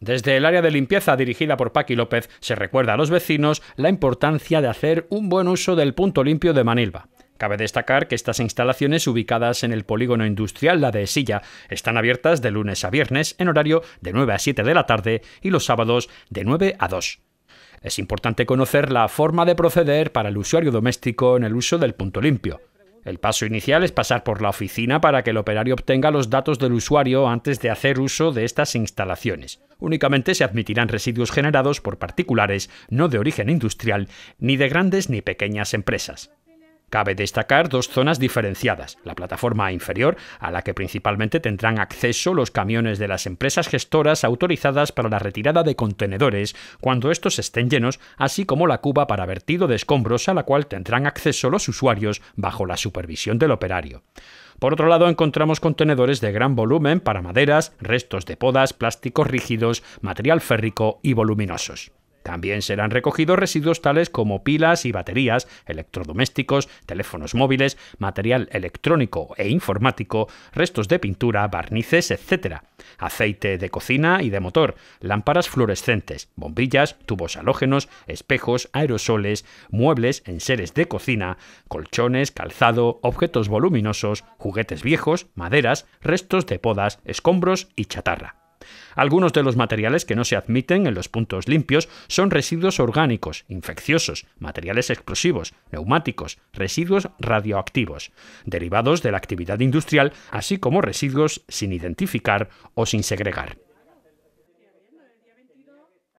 Desde el área de limpieza dirigida por Paqui López se recuerda a los vecinos la importancia de hacer un buen uso del punto limpio de Manilva. Cabe destacar que estas instalaciones ubicadas en el polígono industrial La de Silla están abiertas de lunes a viernes en horario de 9 a 7 de la tarde y los sábados de 9 a 2. Es importante conocer la forma de proceder para el usuario doméstico en el uso del punto limpio. El paso inicial es pasar por la oficina para que el operario obtenga los datos del usuario antes de hacer uso de estas instalaciones únicamente se admitirán residuos generados por particulares, no de origen industrial, ni de grandes ni pequeñas empresas. Cabe destacar dos zonas diferenciadas, la plataforma inferior, a la que principalmente tendrán acceso los camiones de las empresas gestoras autorizadas para la retirada de contenedores cuando estos estén llenos, así como la cuba para vertido de escombros a la cual tendrán acceso los usuarios bajo la supervisión del operario. Por otro lado, encontramos contenedores de gran volumen para maderas, restos de podas, plásticos rígidos, material férrico y voluminosos. También serán recogidos residuos tales como pilas y baterías, electrodomésticos, teléfonos móviles, material electrónico e informático, restos de pintura, barnices, etc. Aceite de cocina y de motor, lámparas fluorescentes, bombillas, tubos halógenos, espejos, aerosoles, muebles, enseres de cocina, colchones, calzado, objetos voluminosos, juguetes viejos, maderas, restos de podas, escombros y chatarra. Algunos de los materiales que no se admiten en los puntos limpios son residuos orgánicos, infecciosos, materiales explosivos, neumáticos, residuos radioactivos, derivados de la actividad industrial, así como residuos sin identificar o sin segregar.